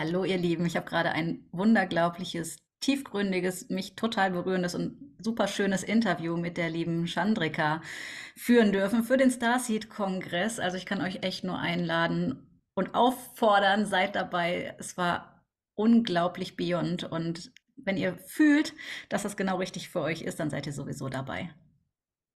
Hallo ihr Lieben, ich habe gerade ein wunderglaubliches, tiefgründiges, mich total berührendes und super schönes Interview mit der lieben Chandrika führen dürfen für den Starseed-Kongress. Also ich kann euch echt nur einladen und auffordern, seid dabei. Es war unglaublich beyond und wenn ihr fühlt, dass das genau richtig für euch ist, dann seid ihr sowieso dabei.